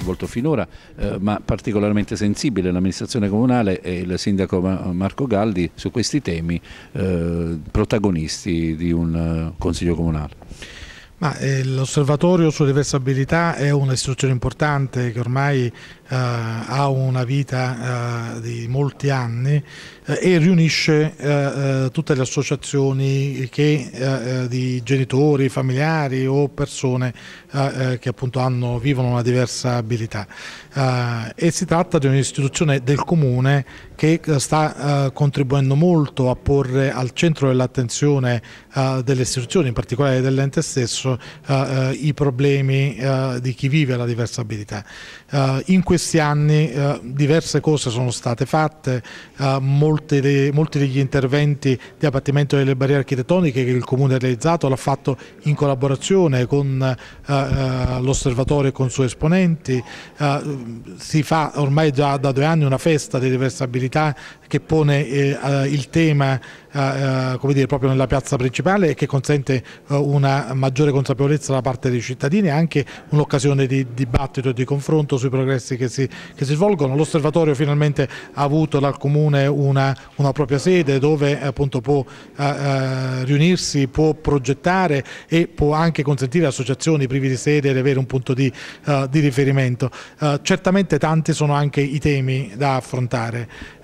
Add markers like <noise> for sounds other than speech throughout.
svolto finora, eh, ma particolarmente sensibile l'amministrazione comunale e il sindaco Marco Galdi su questi temi eh, protagonisti di un eh, Consiglio comunale. Eh, l'osservatorio sulle versabilità è un'istituzione importante che ormai eh, ha una vita eh, di molti anni eh, e riunisce eh, eh, tutte le associazioni che, di genitori, familiari o persone che appunto hanno, vivono una diversa abilità. e si tratta di un'istituzione del comune che sta contribuendo molto a porre al centro dell'attenzione delle istituzioni, in particolare dell'ente stesso, approccio eh, eh, i problemi eh, di chi vive la diversabilità. Eh, in questi anni eh, diverse cose sono state fatte, molti, dei, molti, degli interventi di abbattimento delle barriere architettoniche che il Comune ha realizzato l'ha fatto in collaborazione con l'osservatorio e con i suoi esponenti, si fa ormai già da due anni una festa di diversabilità che pone eh, il tema eh, come dire, proprio nella piazza principale e che consente eh, una maggiore consapevolezza da parte dei cittadini e anche un'occasione di dibattito e di confronto sui progressi che si, che si svolgono. L'osservatorio finalmente ha avuto dal Comune una, una propria sede dove appunto può riunirsi, può progettare e può anche consentire a associazioni privi di sede di avere un punto di, eh, di riferimento. Eh, certamente tanti sono anche i temi da affrontare.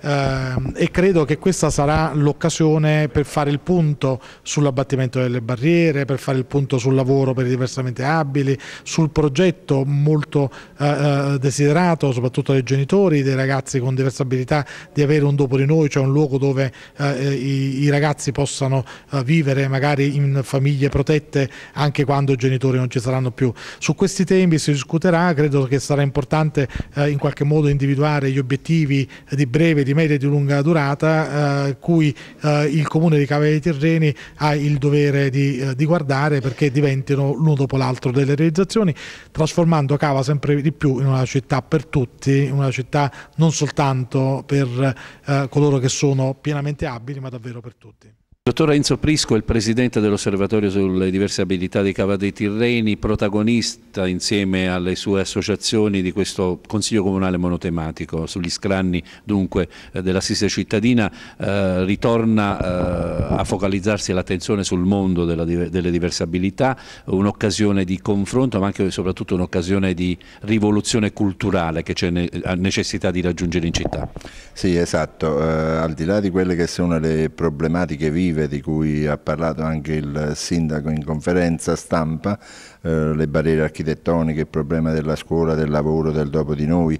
Ehm, e credo che questa sarà l'occasione per fare il punto sull'abbattimento delle barriere, per fare il punto sul lavoro per i diversamente abili, sul progetto molto eh, eh desiderato soprattutto dai genitori, dei ragazzi con diverse abilità di avere un dopo di noi, cioè un luogo dove eh, eh, i, i, ragazzi possano eh, vivere magari in famiglie protette anche quando i genitori non ci saranno più. Su questi temi si discuterà, credo che sarà importante eh, in qualche modo individuare gli obiettivi di breve, di medio e di lungo lunga durata eh, cui eh, il comune di Cavalieri Tirreni ha il dovere di, eh, di guardare perché diventino l'uno dopo l'altro delle realizzazioni, trasformando Cava sempre di più in una città per tutti, una città non soltanto per eh, coloro che sono pienamente abili ma davvero per tutti. Dottor Enzo Prisco è il presidente dell'Osservatorio sulle diverse abilità dei Cava dei Tirreni, protagonista insieme alle sue associazioni di questo Consiglio Comunale monotematico sugli scranni dunque eh, dell'assistenza cittadina, eh, ritorna eh, a focalizzarsi l'attenzione sul mondo della, delle diverse abilità, un'occasione di confronto ma anche e soprattutto un'occasione di rivoluzione culturale che c'è ne necessità di raggiungere in città. Sì esatto, eh, al di là di quelle che sono le problematiche vive positive di cui ha parlato anche il sindaco in conferenza stampa, eh, le barriere architettoniche, il problema della scuola, del lavoro, del dopo di noi.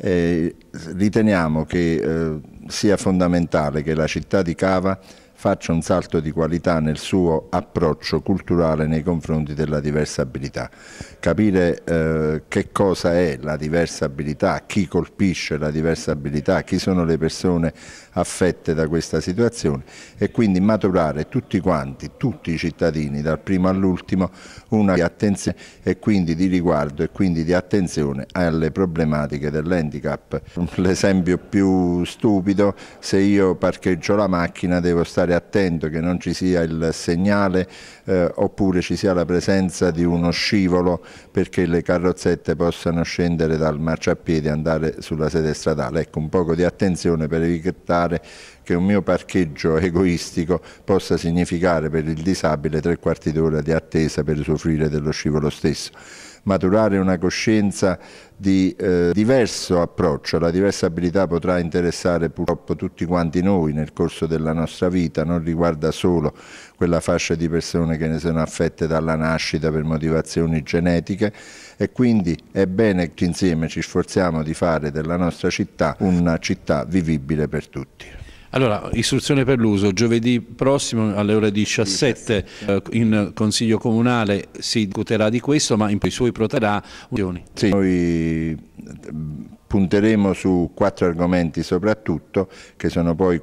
Eh, riteniamo che eh, sia fondamentale che la città di Cava faccia un salto di qualità nel suo approccio culturale nei confronti della diversa abilità. Capire eh, che cosa è la diversa abilità, chi colpisce la diversa abilità, chi sono le persone affette da questa situazione e quindi maturare tutti quanti, tutti i cittadini, dal primo all'ultimo, una attenzione e quindi di riguardo e quindi di attenzione alle problematiche dell'handicap. L'esempio più stupido, se io parcheggio la macchina devo stare stare attento che non ci sia il segnale eh, oppure ci sia la presenza di uno scivolo perché le carrozzette possano scendere dal marciapiede e andare sulla sede stradale. Ecco, un poco di attenzione per evitare che un mio parcheggio <laughs> egoistico possa significare per il disabile tre quarti d'ora di attesa per usufruire dello scivolo stesso maturare una coscienza di eh, diverso approccio, la diversa abilità potrà interessare purtroppo tutti quanti noi nel corso della nostra vita, non riguarda solo quella fascia di persone che ne sono affette dalla nascita per motivazioni genetiche e quindi è bene che insieme ci sforziamo di fare della nostra città una città vivibile per tutti. Allora, istruzione per l'uso, giovedì prossimo alle ore 17 eh, in Consiglio Comunale si discuterà di questo, ma in poi suoi proterà unioni. Sì, noi eh, punteremo su quattro argomenti soprattutto, che sono poi